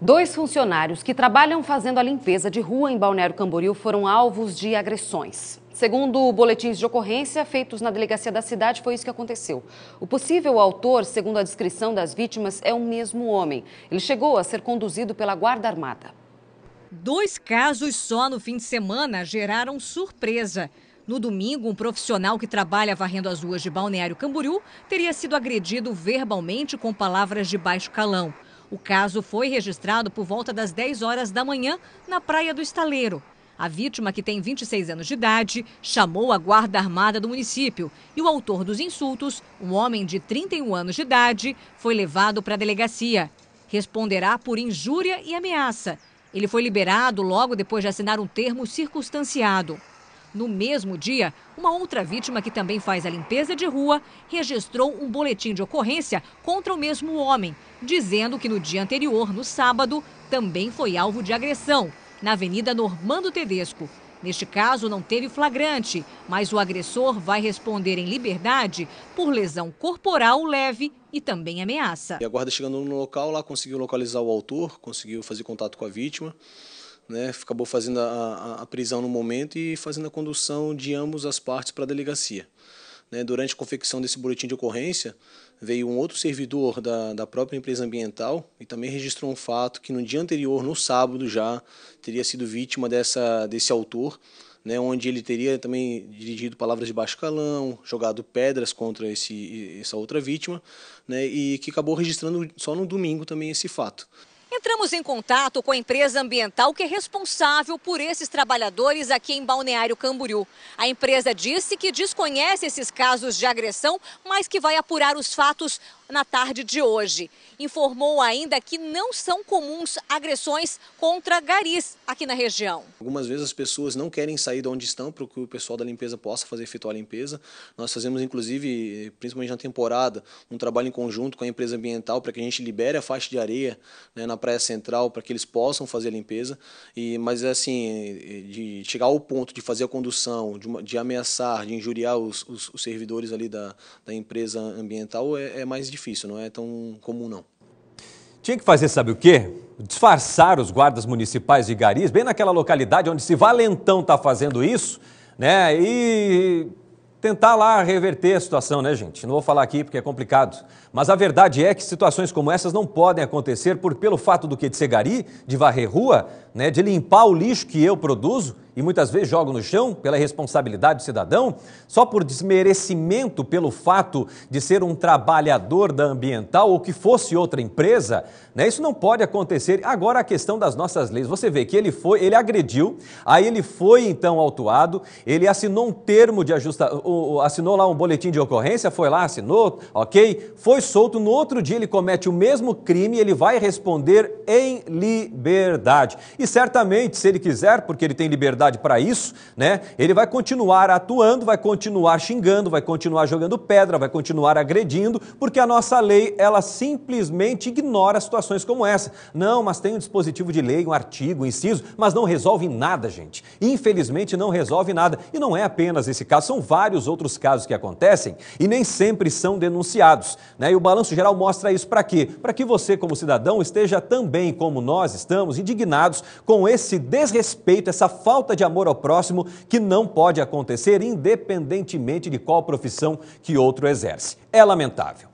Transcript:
Dois funcionários que trabalham fazendo a limpeza de rua em Balneário Camboriú foram alvos de agressões. Segundo boletins de ocorrência feitos na delegacia da cidade, foi isso que aconteceu. O possível autor, segundo a descrição das vítimas, é o mesmo homem. Ele chegou a ser conduzido pela Guarda Armada. Dois casos só no fim de semana geraram surpresa. No domingo, um profissional que trabalha varrendo as ruas de Balneário Camboriú teria sido agredido verbalmente com palavras de baixo calão. O caso foi registrado por volta das 10 horas da manhã na Praia do Estaleiro. A vítima, que tem 26 anos de idade, chamou a guarda armada do município e o autor dos insultos, um homem de 31 anos de idade, foi levado para a delegacia. Responderá por injúria e ameaça. Ele foi liberado logo depois de assinar um termo circunstanciado. No mesmo dia, uma outra vítima que também faz a limpeza de rua registrou um boletim de ocorrência contra o mesmo homem, dizendo que no dia anterior, no sábado, também foi alvo de agressão, na Avenida Normando Tedesco. Neste caso, não teve flagrante, mas o agressor vai responder em liberdade por lesão corporal leve e também ameaça. E a guarda chegando no local lá conseguiu localizar o autor, conseguiu fazer contato com a vítima né, acabou fazendo a, a, prisão no momento e fazendo a condução de ambos as partes para a delegacia. Né, durante a confecção desse boletim de ocorrência, veio um outro servidor da, da própria empresa ambiental e também registrou um fato que no dia anterior, no sábado já, teria sido vítima dessa, desse autor, né, onde ele teria também dirigido palavras de baixo calão, jogado pedras contra esse, essa outra vítima, né, e que acabou registrando só no domingo também esse fato. Entramos em contato com a empresa ambiental que é responsável por esses trabalhadores aqui em Balneário Camboriú. A empresa disse que desconhece esses casos de agressão, mas que vai apurar os fatos na tarde de hoje. Informou ainda que não são comuns agressões contra garis aqui na região. Algumas vezes as pessoas não querem sair de onde estão para que o pessoal da limpeza possa fazer efetuar a limpeza. Nós fazemos, inclusive, principalmente na temporada, um trabalho em conjunto com a empresa ambiental para que a gente libere a faixa de areia né, na praia praia central para que eles possam fazer a limpeza. E, mas, assim, de chegar ao ponto de fazer a condução, de, uma, de ameaçar, de injuriar os, os, os, servidores ali da, da empresa ambiental é, é mais difícil, não é tão comum, não. Tinha que fazer, sabe o quê? Disfarçar os guardas municipais de Garis, bem naquela localidade onde esse valentão está fazendo isso, né? E tentar lá reverter a situação, né, gente? Não vou falar aqui porque é complicado. Mas a verdade é que situações como essas não podem acontecer por pelo fato do que de ser gari, de varrer rua, né, de limpar o lixo que eu produzo, e muitas vezes jogam no chão pela responsabilidade do cidadão, só por desmerecimento pelo fato de ser um trabalhador da ambiental ou que fosse outra empresa, né? Isso não pode acontecer. Agora a questão das nossas leis. Você vê que ele foi, ele agrediu, aí ele foi então autuado, ele assinou um termo de ajusta, assinou lá um boletim de ocorrência, foi lá, assinou, ok? Foi solto, no outro dia ele comete o mesmo crime, ele vai responder em liberdade. E certamente, se ele quiser, porque ele tem liberdade para isso, né? Ele vai continuar atuando, vai continuar xingando, vai continuar jogando pedra, vai continuar agredindo, porque a nossa lei, ela simplesmente ignora situações como essa. Não, mas tem um dispositivo de lei, um artigo, um inciso, mas não resolve nada, gente. Infelizmente não resolve nada. E não é apenas esse caso, são vários outros casos que acontecem e nem sempre são denunciados, né? E o balanço geral mostra isso para quê? Para que você como cidadão esteja também como nós estamos indignados com esse desrespeito, essa falta de amor ao próximo que não pode acontecer independentemente de qual profissão que outro exerce. É lamentável.